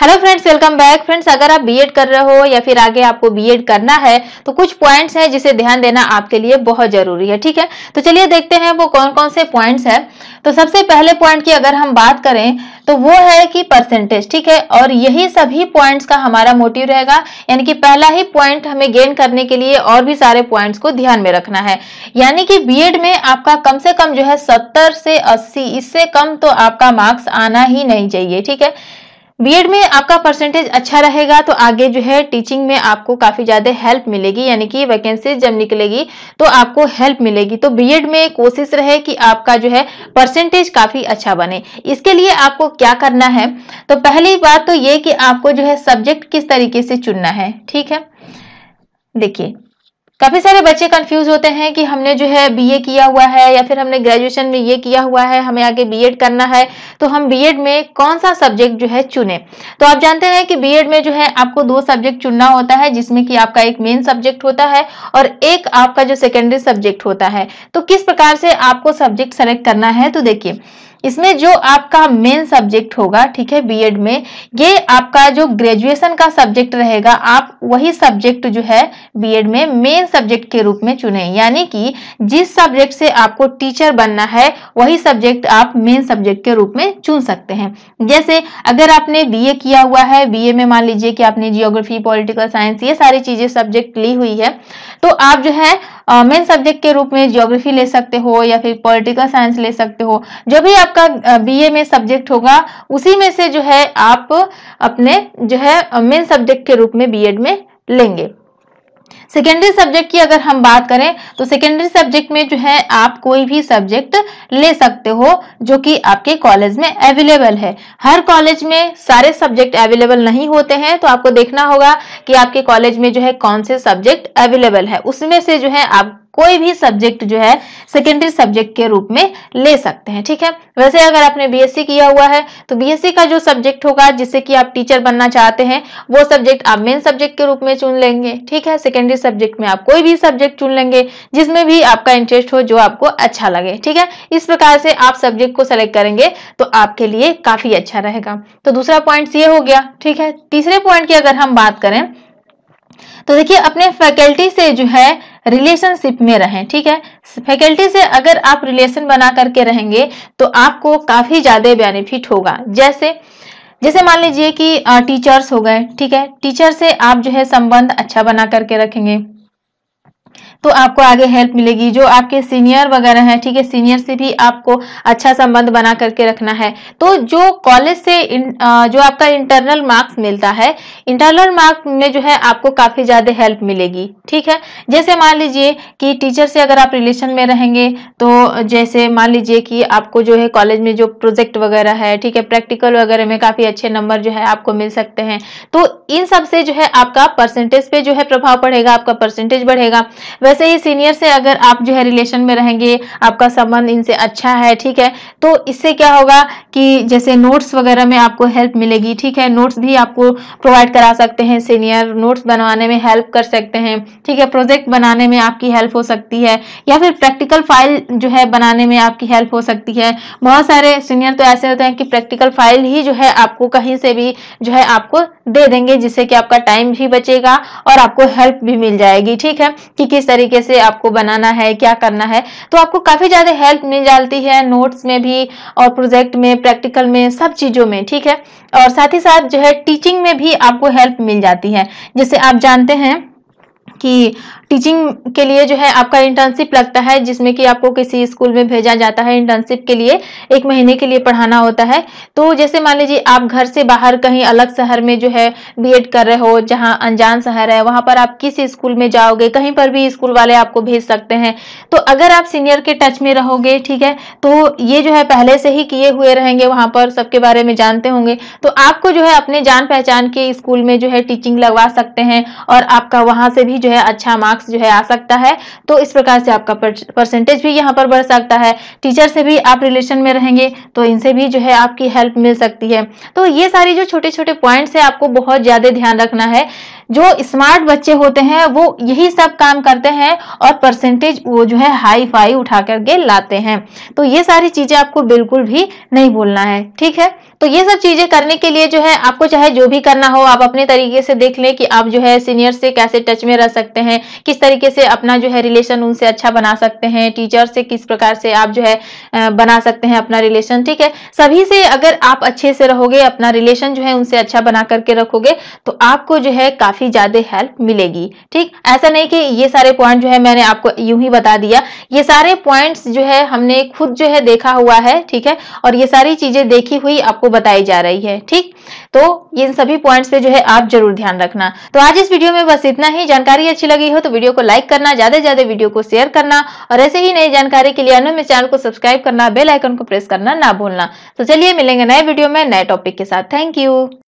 hello friends welcome back friends अगर आप BEd कर रहे हो या फिर आगे आपको बीएड करना है तो कुछ पॉइंट्स हैं जिसे ध्यान देना आपके लिए बहुत जरूरी है ठीक है तो चलिए देखते हैं वो कौन कौन से पॉइंट्स हैं तो सबसे पहले पॉइंट की अगर हम बात करें तो वो है कि परसेंटेज ठीक है और यही सभी पॉइंट्स का हमारा मोटिव रहेगा यानी कि पहला ही पॉइंट हमें गेन करने के लिए और भी सारे पॉइंट्स को ध्यान में रखना है यानी कि बीएड में आपका कम से कम जो है सत्तर से अस्सी इससे कम तो आपका मार्क्स आना ही नहीं चाहिए ठीक है बीएड में आपका परसेंटेज अच्छा रहेगा तो आगे जो है टीचिंग में आपको काफ़ी ज़्यादा हेल्प मिलेगी यानी कि वैकेंसी जब निकलेगी तो आपको हेल्प मिलेगी तो बीएड में कोशिश रहे कि आपका जो है परसेंटेज काफ़ी अच्छा बने इसके लिए आपको क्या करना है तो पहली बात तो ये कि आपको जो है सब्जेक्ट किस तरीके से चुनना है ठीक है देखिए काफ़ी सारे बच्चे कंफ्यूज होते हैं कि हमने जो है बीए किया हुआ है या फिर हमने ग्रेजुएशन में ये किया हुआ है हमें आगे बीएड करना है तो हम बीएड में कौन सा सब्जेक्ट जो है चुने तो आप जानते हैं कि बीएड में जो है आपको दो सब्जेक्ट चुनना होता है जिसमें कि आपका एक मेन सब्जेक्ट होता है और एक आपका जो सेकेंडरी सब्जेक्ट होता है तो किस प्रकार से आपको सब्जेक्ट सेलेक्ट करना है तो देखिए इसमें जो आपका मेन सब्जेक्ट होगा ठीक है बीएड में ये आपका जो ग्रेजुएशन का सब्जेक्ट रहेगा आप वही सब्जेक्ट जो है बीएड में मेन सब्जेक्ट के रूप में चुने यानी कि जिस सब्जेक्ट से आपको टीचर बनना है वही सब्जेक्ट आप मेन सब्जेक्ट के रूप में चुन सकते हैं जैसे अगर आपने बी किया हुआ है बी में मान लीजिए कि आपने जियोग्राफी पॉलिटिकल साइंस ये सारी चीजें सब्जेक्ट ली हुई है तो आप जो है मेन सब्जेक्ट के रूप में ज्योग्राफी ले सकते हो या फिर पॉलिटिकल साइंस ले सकते हो जो भी आपका बीए में सब्जेक्ट होगा उसी में से जो है आप अपने जो है मेन सब्जेक्ट के रूप में बीएड में लेंगे सेकेंडरी सब्जेक्ट की अगर हम बात करें तो सेकेंडरी सब्जेक्ट में जो है आप कोई भी सब्जेक्ट ले सकते हो जो कि आपके कॉलेज में अवेलेबल है हर कॉलेज में सारे सब्जेक्ट अवेलेबल नहीं होते हैं तो आपको देखना होगा कि आपके कॉलेज में जो है कौन से सब्जेक्ट अवेलेबल है उसमें से जो है आप कोई भी सब्जेक्ट जो है सेकेंडरी सब्जेक्ट के रूप में ले सकते हैं ठीक है वैसे अगर आपने बीएससी किया हुआ है तो बीएससी का जो सब्जेक्ट होगा जिससे कि आप टीचर बनना चाहते हैं वो सब्जेक्ट आप मेन सब्जेक्ट के रूप में चुन लेंगे ठीक है सेकेंडरी सब्जेक्ट में आप कोई भी सब्जेक्ट चुन लेंगे जिसमें भी आपका इंटरेस्ट हो जो आपको अच्छा लगे ठीक है इस प्रकार से आप सब्जेक्ट को सेलेक्ट करेंगे तो आपके लिए काफी अच्छा रहेगा तो दूसरा पॉइंट ये हो गया ठीक है तीसरे पॉइंट की अगर हम बात करें तो देखिए अपने फैकल्टी से जो है रिलेशनशिप में रहें ठीक है फैकल्टी से अगर आप रिलेशन बना करके रहेंगे तो आपको काफ़ी ज़्यादा बेनिफिट होगा जैसे जैसे मान लीजिए कि टीचर्स हो गए ठीक है टीचर से आप जो है संबंध अच्छा बना करके रखेंगे तो आपको आगे हेल्प मिलेगी जो आपके सीनियर वगैरह हैं ठीक है सीनियर से भी आपको अच्छा संबंध बना करके रखना है तो जो कॉलेज से इन, जो आपका इंटरनल मार्क्स मिलता है इंटरनल मार्क्स में जो है आपको काफ़ी ज़्यादा हेल्प मिलेगी ठीक है जैसे मान लीजिए कि टीचर से अगर आप रिलेशन में रहेंगे तो जैसे मान लीजिए कि आपको जो है कॉलेज में जो प्रोजेक्ट वगैरह है ठीक है प्रैक्टिकल वगैरह में काफ़ी अच्छे नंबर जो है आपको मिल सकते हैं तो इन सब से जो है आपका परसेंटेज पे जो है प्रभाव पड़ेगा आपका परसेंटेज बढ़ेगा वैसे ही सीनियर से अगर आप जो है रिलेशन में रहेंगे आपका संबंध इनसे अच्छा है ठीक है तो इससे क्या होगा कि जैसे नोट्स वगैरह में आपको हेल्प मिलेगी ठीक है नोट्स भी आपको प्रोवाइड करा सकते हैं सीनियर नोट्स बनवाने में हेल्प कर सकते हैं ठीक है प्रोजेक्ट बनाने में आपकी हेल्प हो सकती है या फिर प्रैक्टिकल फाइल जो है बनाने में आपकी हेल्प हो सकती है बहुत सारे सीनियर तो ऐसे होते हैं कि प्रैक्टिकल फाइल ही जो है आपको कहीं से भी जो है आपको दे देंगे जिससे कि आपका टाइम भी बचेगा और आपको हेल्प भी मिल जाएगी ठीक है कि किस तरीके से आपको बनाना है क्या करना है तो आपको काफ़ी ज़्यादा हेल्प मिल जाती है नोट्स में भी और प्रोजेक्ट में प्रैक्टिकल में सब चीज़ों में ठीक है और साथ ही साथ जो है टीचिंग में भी आपको हेल्प मिल जाती है जैसे आप जानते हैं कि टीचिंग के लिए जो है आपका इंटर्नशिप लगता है जिसमें कि आपको किसी स्कूल में भेजा जाता है इंटर्नशिप के लिए एक महीने के लिए पढ़ाना होता है तो जैसे मान लीजिए आप घर से बाहर कहीं अलग शहर में जो है बीएड कर रहे हो जहां अनजान शहर है वहां पर आप किस स्कूल में जाओगे कहीं पर भी स्कूल वाले आपको भेज सकते हैं तो अगर आप सीनियर के टच में रहोगे ठीक है तो ये जो है पहले से ही किए हुए रहेंगे वहां पर सबके बारे में जानते होंगे तो आपको जो है अपने जान पहचान के स्कूल में जो है टीचिंग लगवा सकते हैं और आपका वहां से भी जो है अच्छा मार्क्स मार्क्स जो है आ सकता है तो इस प्रकार से आपका परसेंटेज भी यहाँ पर बढ़ सकता है टीचर से भी आप रिलेशन में रहेंगे तो इनसे भी जो है आपकी हेल्प मिल सकती है तो ये सारी जो छोटे छोटे पॉइंट्स है आपको बहुत ज़्यादा ध्यान रखना है जो स्मार्ट बच्चे होते हैं वो यही सब काम करते हैं और परसेंटेज वो जो है हाई फाई उठा करके लाते हैं तो ये सारी चीज़ें आपको बिल्कुल भी नहीं भूलना है ठीक है तो ये सब चीज़ें करने के लिए जो है आपको चाहे जो भी करना हो आप अपने तरीके से देख लें कि आप जो है सीनियर से कैसे टच में रह सकते हैं किस तरीके से अपना जो है रिलेशन उनसे अच्छा बना सकते हैं टीचर से किस प्रकार से आप जो है बना सकते हैं अपना रिलेशन ठीक है सभी से अगर आप अच्छे से रहोगे अपना रिलेशन जो है उनसे अच्छा बना करके रखोगे तो आपको जो है काफ़ी काफ़ी ज़्यादा हेल्प मिलेगी ठीक ऐसा नहीं कि ये सारे पॉइंट जो है मैंने आपको यूं ही बता दिया ये सारे पॉइंट्स जो है हमने खुद जो है देखा हुआ है ठीक है और ये सारी चीज़ें देखी हुई आपको बताई जा रही है ठीक तो इन सभी पॉइंट्स पे जो है आप जरूर ध्यान रखना तो आज इस वीडियो में बस इतना ही जानकारी अच्छी लगी हो तो वीडियो को लाइक करना ज़्यादा से ज़्यादा वीडियो को शेयर करना और ऐसे ही नई जानकारी के लिए अनु मेरे चैनल को सब्सक्राइब करना बेल आइकन को प्रेस करना ना भूलना तो चलिए मिलेंगे नए वीडियो में नए टॉपिक के साथ थैंक यू